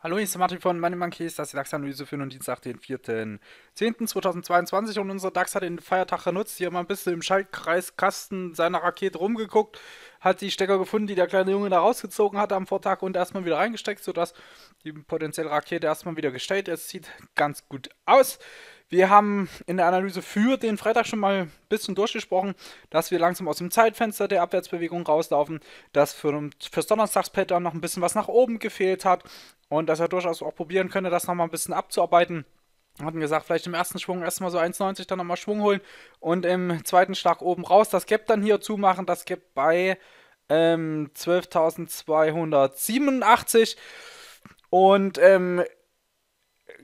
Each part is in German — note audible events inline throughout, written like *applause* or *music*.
Hallo, hier ist der Martin von Money das ist die DAX-Analyse für den Dienstag, den 4.10.2022 und unser DAX hat den Feiertag genutzt, hier mal ein bisschen im Schaltkreiskasten seiner Rakete rumgeguckt, hat die Stecker gefunden, die der kleine Junge da rausgezogen hat am Vortag und erstmal wieder reingesteckt, sodass die potenzielle Rakete erstmal wieder gestellt ist. Sieht ganz gut aus. Wir haben in der Analyse für den Freitag schon mal ein bisschen durchgesprochen, dass wir langsam aus dem Zeitfenster der Abwärtsbewegung rauslaufen, dass für, fürs Donnerstagspattern noch ein bisschen was nach oben gefehlt hat und dass er durchaus auch probieren könnte, das nochmal ein bisschen abzuarbeiten. Wir hatten gesagt, vielleicht im ersten Schwung erstmal so 1,90, dann nochmal Schwung holen und im zweiten Schlag oben raus das Gap dann hier zumachen. Das Gap bei ähm, 12.287. Und ähm,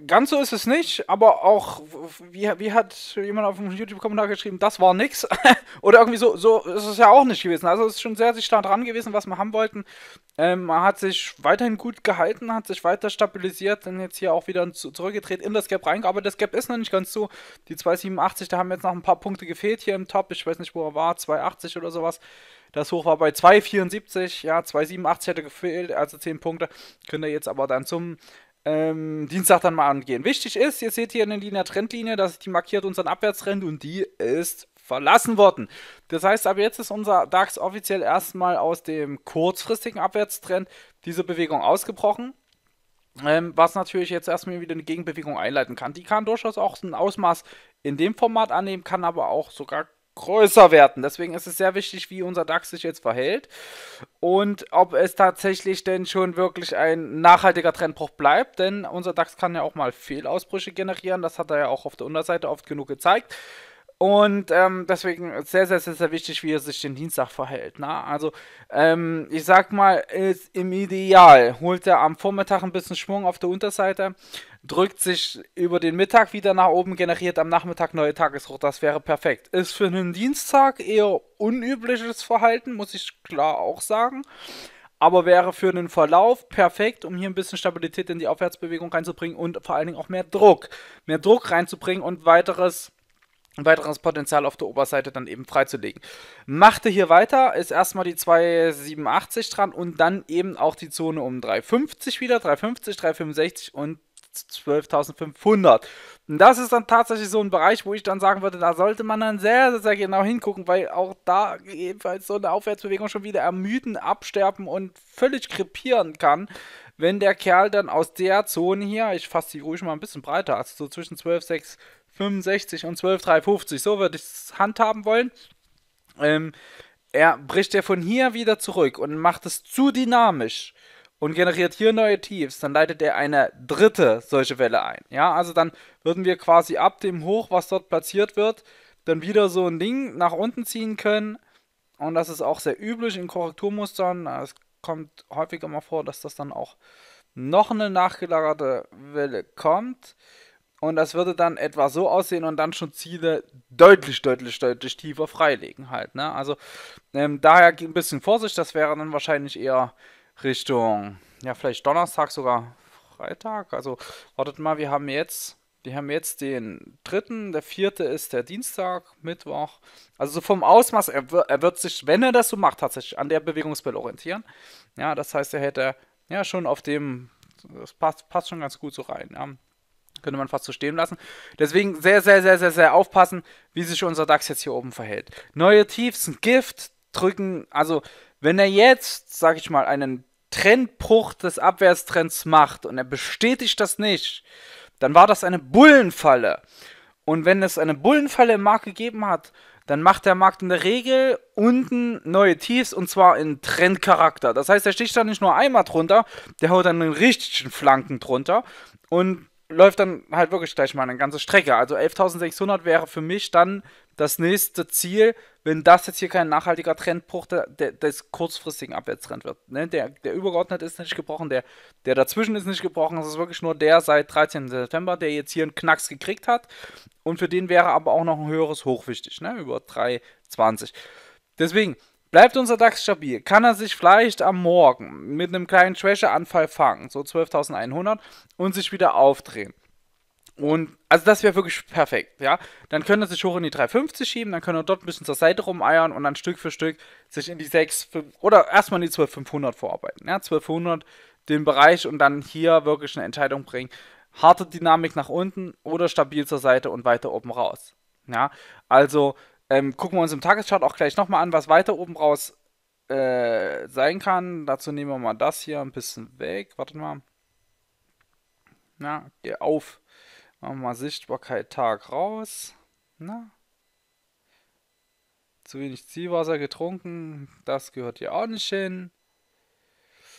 ganz so ist es nicht, aber auch, wie, wie hat jemand auf dem YouTube-Kommentar geschrieben, das war nix. *laughs* Oder irgendwie so, so ist es ja auch nicht gewesen. Also es ist schon sehr, sehr stark dran gewesen, was wir haben wollten. Ähm, man hat sich weiterhin gut gehalten, hat sich weiter stabilisiert, dann jetzt hier auch wieder zurückgedreht, in das Gap Aber Das Gap ist noch nicht ganz so. Die 287, da haben jetzt noch ein paar Punkte gefehlt hier im Top. Ich weiß nicht, wo er war, 280 oder sowas. Das Hoch war bei 2,74, ja, 2,87 hätte gefehlt, also 10 Punkte. Könnte jetzt aber dann zum ähm, Dienstag dann mal angehen. Wichtig ist, ihr seht hier in der Trendlinie, dass die markiert unseren Abwärtstrend und die ist verlassen worden. Das heißt, ab jetzt ist unser DAX offiziell erstmal aus dem kurzfristigen Abwärtstrend diese Bewegung ausgebrochen. Ähm, was natürlich jetzt erstmal wieder eine Gegenbewegung einleiten kann. Die kann durchaus auch ein Ausmaß in dem Format annehmen, kann aber auch sogar größer werden. Deswegen ist es sehr wichtig, wie unser DAX sich jetzt verhält und ob es tatsächlich denn schon wirklich ein nachhaltiger Trendbruch bleibt. Denn unser DAX kann ja auch mal Fehlausbrüche generieren. Das hat er ja auch auf der Unterseite oft genug gezeigt. Und ähm, deswegen sehr, sehr, sehr, sehr wichtig, wie er sich den Dienstag verhält. Na? Ne? Also, ähm, ich sag mal, ist im Ideal holt er am Vormittag ein bisschen Schwung auf der Unterseite, drückt sich über den Mittag wieder nach oben, generiert am Nachmittag neue Tagesrucht. Das wäre perfekt. Ist für einen Dienstag eher unübliches Verhalten, muss ich klar auch sagen aber wäre für den Verlauf perfekt, um hier ein bisschen Stabilität in die Aufwärtsbewegung reinzubringen und vor allen Dingen auch mehr Druck. Mehr Druck reinzubringen und weiteres weiteres Potenzial auf der Oberseite dann eben freizulegen. Machte hier weiter, ist erstmal die 287 dran und dann eben auch die Zone um 350 wieder, 350, 365 und 12.500. Und das ist dann tatsächlich so ein Bereich, wo ich dann sagen würde, da sollte man dann sehr, sehr, sehr genau hingucken, weil auch da ebenfalls so eine Aufwärtsbewegung schon wieder ermüden, absterben und völlig krepieren kann, wenn der Kerl dann aus der Zone hier, ich fasse die ruhig mal ein bisschen breiter, also so zwischen 12, 6, 65 und 12, 350. So würde ich es handhaben wollen. Ähm, er bricht ja von hier wieder zurück und macht es zu dynamisch und generiert hier neue Tiefs, dann leitet er eine dritte solche Welle ein. Ja, also dann würden wir quasi ab dem Hoch, was dort platziert wird, dann wieder so ein Ding nach unten ziehen können. Und das ist auch sehr üblich in Korrekturmustern. Es kommt häufiger mal vor, dass das dann auch noch eine nachgelagerte Welle kommt. Und das würde dann etwa so aussehen und dann schon Ziele deutlich, deutlich, deutlich tiefer freilegen halt. Ne? Also ähm, daher ein bisschen Vorsicht, das wäre dann wahrscheinlich eher Richtung, ja vielleicht Donnerstag sogar Freitag. Also wartet mal, wir haben jetzt, wir haben jetzt den dritten, der vierte ist der Dienstag, Mittwoch. Also so vom Ausmaß, er, er wird sich, wenn er das so macht, tatsächlich an der Bewegungsbild orientieren. Ja, das heißt, er hätte ja schon auf dem, das passt, passt schon ganz gut so rein. Ja könnte man fast so stehen lassen. Deswegen sehr, sehr, sehr, sehr, sehr aufpassen, wie sich unser DAX jetzt hier oben verhält. Neue Tiefs, ein Gift, drücken. Also, wenn er jetzt, sag ich mal, einen Trendbruch des Abwärtstrends macht und er bestätigt das nicht, dann war das eine Bullenfalle. Und wenn es eine Bullenfalle im Markt gegeben hat, dann macht der Markt in der Regel unten neue Tiefs und zwar in Trendcharakter. Das heißt, er sticht dann nicht nur einmal drunter, der haut dann einen richtigen Flanken drunter. Und läuft dann halt wirklich gleich mal eine ganze Strecke. Also 11.600 wäre für mich dann das nächste Ziel, wenn das jetzt hier kein nachhaltiger Trendbruch der, der, des kurzfristigen Abwärtstrend wird. Ne? Der, der übergeordnet ist nicht gebrochen, der, der dazwischen ist nicht gebrochen. Es ist wirklich nur der seit 13. September, der jetzt hier einen Knacks gekriegt hat. Und für den wäre aber auch noch ein höheres Hoch wichtig, ne? über 3,20. Deswegen, Bleibt unser DAX stabil, kann er sich vielleicht am Morgen mit einem kleinen Schwächeanfall fangen, so 12.100, und sich wieder aufdrehen. Und also das wäre wirklich perfekt, ja. Dann könnte er sich hoch in die 350 schieben, dann könnte er dort ein bisschen zur Seite rumeiern und dann Stück für Stück sich in die 6 5, oder erstmal in die 12500 vorarbeiten, ja, 1200 den Bereich und dann hier wirklich eine Entscheidung bringen. Harte Dynamik nach unten oder stabil zur Seite und weiter oben raus. Ja, also ähm, gucken wir uns im Tageschart auch gleich nochmal an, was weiter oben raus äh, sein kann. Dazu nehmen wir mal das hier ein bisschen weg. Wartet mal. Na, geh auf. Machen wir mal Sichtbarkeit Tag raus. Na. Zu wenig Zielwasser getrunken. Das gehört hier auch nicht hin.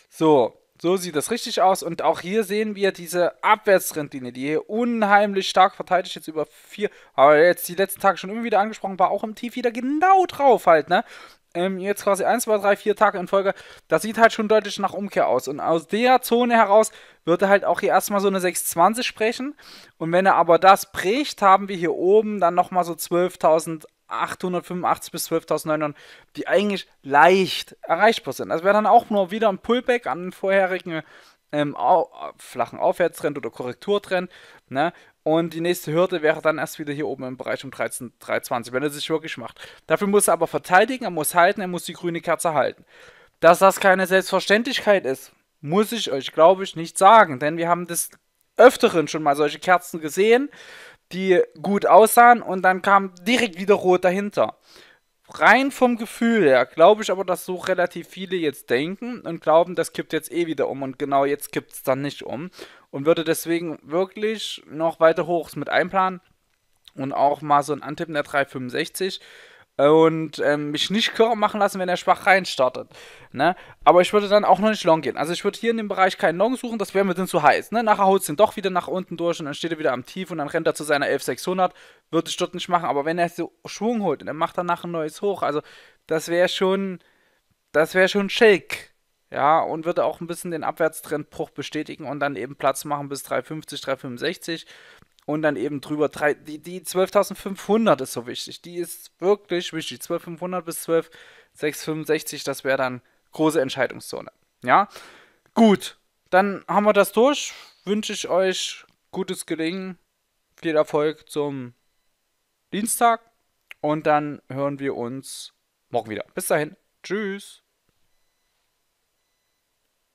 So. So sieht das richtig aus. Und auch hier sehen wir diese Abwärtstrendlinie, die hier unheimlich stark verteidigt jetzt über vier. Aber jetzt die letzten Tage schon immer wieder angesprochen, war auch im Tief wieder genau drauf halt, ne? Ähm, jetzt quasi 1, 2, 3, 4 Tage in Folge. Das sieht halt schon deutlich nach Umkehr aus. Und aus der Zone heraus wird er halt auch hier erstmal so eine 620 sprechen. Und wenn er aber das bricht, haben wir hier oben dann nochmal so 12.000. 885 bis 12.900, die eigentlich leicht erreichbar sind. Das wäre dann auch nur wieder ein Pullback an den vorherigen ähm, au flachen Aufwärtstrend oder Korrekturtrend. Ne? Und die nächste Hürde wäre dann erst wieder hier oben im Bereich um 13.320, wenn er sich wirklich macht. Dafür muss er aber verteidigen, er muss halten, er muss die grüne Kerze halten. Dass das keine Selbstverständlichkeit ist, muss ich euch, glaube ich, nicht sagen, denn wir haben des Öfteren schon mal solche Kerzen gesehen, die gut aussahen und dann kam direkt wieder Rot dahinter. Rein vom Gefühl her glaube ich aber, dass so relativ viele jetzt denken und glauben, das kippt jetzt eh wieder um und genau jetzt kippt es dann nicht um und würde deswegen wirklich noch weiter hoch mit einplanen und auch mal so ein Antipp der 365 und ähm, mich nicht Körper machen lassen, wenn er schwach reinstartet. Ne? Aber ich würde dann auch noch nicht long gehen. Also ich würde hier in dem Bereich keinen Long suchen, das wäre mir dann zu heiß. Ne? Nachher haut es ihn doch wieder nach unten durch und dann steht er wieder am Tief und dann rennt er zu seiner 11600. Würde ich dort nicht machen, aber wenn er so Schwung holt und er macht danach ein neues Hoch, also das wäre schon, das wäre schon Shake. Ja, und würde auch ein bisschen den Abwärtstrendbruch bestätigen und dann eben Platz machen bis 350, 365 und dann eben drüber drei, die, die 12.500 ist so wichtig, die ist wirklich wichtig, 12.500 bis 12.665, das wäre dann große Entscheidungszone, ja, gut, dann haben wir das durch, wünsche ich euch gutes Gelingen, viel Erfolg zum Dienstag und dann hören wir uns morgen wieder. Bis dahin, tschüss.